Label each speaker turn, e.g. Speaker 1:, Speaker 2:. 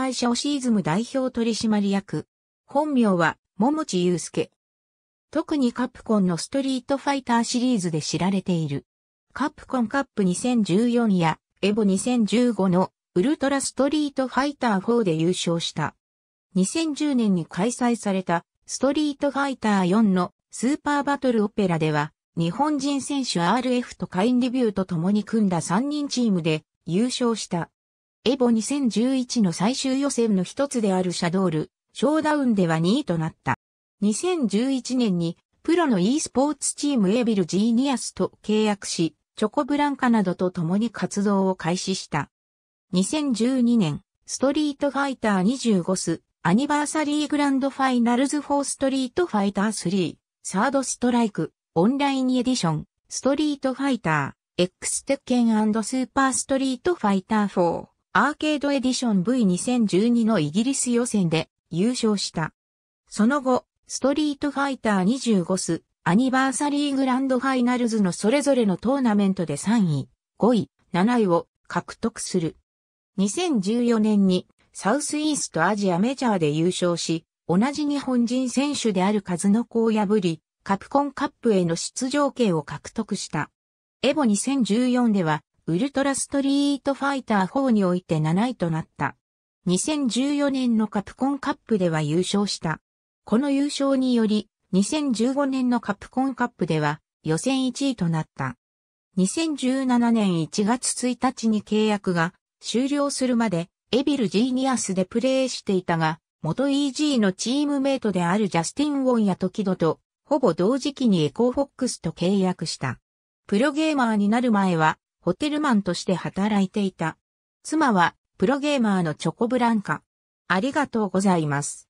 Speaker 1: 会社オシーズム代表取締役。本名は、桃地祐介。特にカプコンのストリートファイターシリーズで知られている。カプコンカップ2014やエボ2015のウルトラストリートファイター4で優勝した。2010年に開催されたストリートファイター4のスーパーバトルオペラでは日本人選手 RF とカインデビューと共に組んだ3人チームで優勝した。エボ2011の最終予選の一つであるシャドール、ショーダウンでは2位となった。2011年にプロの e スポーツチームエビルジーニアスと契約し、チョコブランカなどと共に活動を開始した。2012年、ストリートファイター25ス、アニバーサリーグランドファイナルズ4ストリートファイター3、サードストライク、オンラインエディション、ストリートファイター、X ケンスーパーストリートファイター4、アーケードエディション V2012 のイギリス予選で優勝した。その後、ストリートファイター25ス、アニバーサリーグランドファイナルズのそれぞれのトーナメントで3位、5位、7位を獲得する。2014年にサウスイーストアジアメジャーで優勝し、同じ日本人選手であるカズノコを破り、カプコンカップへの出場権を獲得した。エボ2014ではウルトラストリートファイター4において7位となった。2014年のカプコンカップでは優勝した。この優勝により、2015年のカプコンカップでは予選1位となった。2017年1月1日に契約が終了するまでエビルジーニアスでプレーしていたが、元 EG のチームメイトであるジャスティン・ウォンや時ドと、ほぼ同時期にエコーフォックスと契約した。プロゲーマーになる前は、ホテルマンとして働いていた。妻は、プロゲーマーのチョコブランカ。ありがとうございます。